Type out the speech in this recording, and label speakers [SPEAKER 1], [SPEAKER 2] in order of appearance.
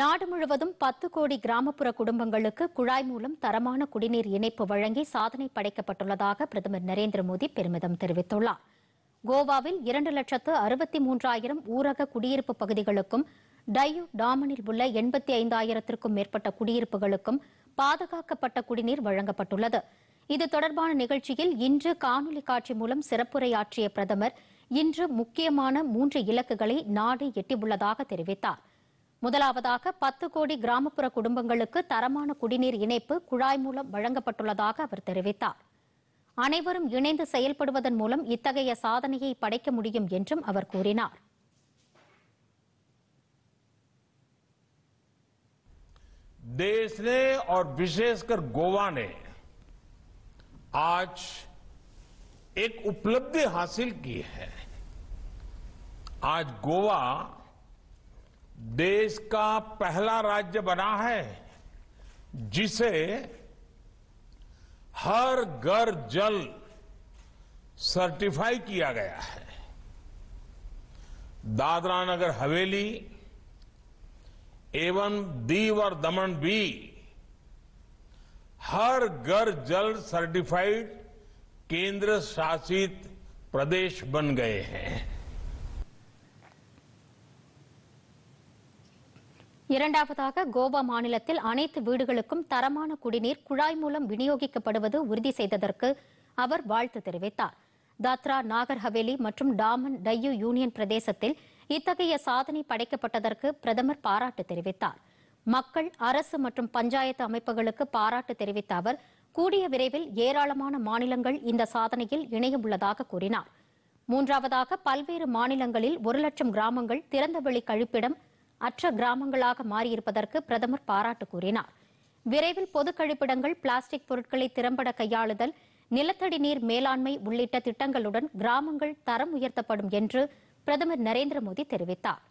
[SPEAKER 1] நாடு முழுவதும் பத்து கோடி கிராமப்புற குடும்பங்களுக்கு குழாய் மூலம் தரமான குடிநீர் இணைப்பு வழங்கி சாதனை படைக்கப்பட்டுள்ளதாக பிரதமர் நரேந்திர மோடி பெருமிதம் தெரிவித்துள்ளார் கோவாவில் இரண்டு லட்சத்து அறுபத்தி மூன்றாயிரம் ஊரக குடியிருப்பு பகுதிகளுக்கும் டையூ டாமனில் உள்ள எண்பத்தி ஐந்தாயிரத்திற்கும் மேற்பட்ட குடியிருப்புகளுக்கும் பாதுகாக்கப்பட்ட குடிநீர் வழங்கப்பட்டுள்ளது இது தொடர்பான நிகழ்ச்சியில் இன்று காணொலி காட்சி மூலம் சிறப்புரையாற்றிய பிரதமர் இன்று முக்கியமான மூன்று இலக்குகளை நாடு எட்டியுள்ளதாக தெரிவித்தாா் முதலாவதாக பத்து கோடி கிராமப்புற குடும்பங்களுக்கு தரமான குடிநீர் இணைப்பு குழாய் மூலம் வழங்கப்பட்டுள்ளதாக அவர் தெரிவித்தார் அனைவரும் இணைந்து செயல்படுவதன் மூலம் இத்தகைய சாதனையை படைக்க முடியும் என்றும் அவர் கூறினார்
[SPEAKER 2] देश ने और विशेषकर गोवा ने आज एक उपलब्धि हासिल की है आज गोवा देश का पहला राज्य बना है जिसे हर घर जल सर्टिफाई किया गया है दादरा नगर हवेली एवं दीव और दमन भी हर घर जल सर्टिफाइड केंद्र शासित प्रदेश बन गए हैं
[SPEAKER 1] இரண்டாவதாக கோவா மாநிலத்தில் அனைத்து வீடுகளுக்கும் தரமான குடிநீர் குழாய் மூலம் விநியோகிக்கப்படுவது உறுதி செய்ததற்கு அவர் வாழ்த்து தெரிவித்தார் தாத்ரா நாகர் ஹவேலி மற்றும் டாமன் டையூ யூனியன் பிரதேசத்தில் இத்தகைய சாதனை படைக்கப்பட்டதற்கு பிரதமர் பாராட்டு தெரிவித்தார் மக்கள் அரசு மற்றும் பஞ்சாயத்து அமைப்புகளுக்கு பாராட்டு தெரிவித்த அவர் கூடிய விரைவில் ஏராளமான மாநிலங்கள் இந்த சாதனையில் இணைய உள்ளதாக கூறினார் மூன்றாவதாக பல்வேறு மாநிலங்களில் ஒரு லட்சம் கிராமங்கள் திறந்தவெளி கழிப்பிடம் அற்ற கிராமங்களாக மாறியிருப்பதற்கு பிரதமர் பாராட்டு கூறினார் விரைவில் பொது கழிப்பிடங்கள் பிளாஸ்டிக் பொருட்களை திறம்பட கையாளுதல் நிலத்தடி நீர் மேலாண்மை உள்ளிட்ட திட்டங்களுடன் கிராமங்கள் தரம் உயர்த்தப்படும் என்று பிரதமர் நரேந்திர மோடி தெரிவித்தார்